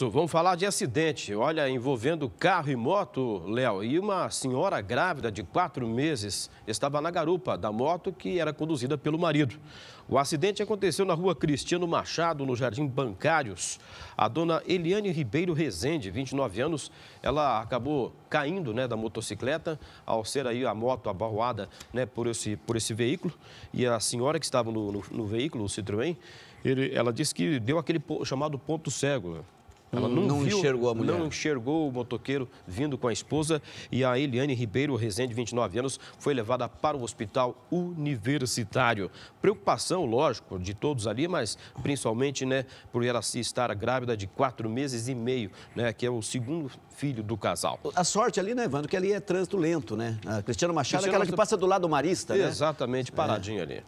isso, vamos falar de acidente. Olha, envolvendo carro e moto, Léo, e uma senhora grávida de quatro meses estava na garupa da moto que era conduzida pelo marido. O acidente aconteceu na rua Cristiano Machado, no Jardim Bancários. A dona Eliane Ribeiro Rezende, 29 anos, ela acabou caindo né, da motocicleta ao ser aí a moto abarroada né, por, esse, por esse veículo. E a senhora que estava no, no, no veículo, o Citroën, ele, ela disse que deu aquele chamado ponto cego. Ela hum, não, não viu, enxergou a mulher. Não enxergou o motoqueiro vindo com a esposa e a Eliane Ribeiro Rezende, 29 anos, foi levada para o hospital universitário. Preocupação, lógico, de todos ali, mas principalmente né, por ela se estar grávida de quatro meses e meio, né, que é o segundo filho do casal. A sorte ali, né, Evandro, que ali é trânsito lento, né? A Cristiano Machado é Cristiano... é aquela que passa do lado do Marista, né? Exatamente, né? paradinha é. ali.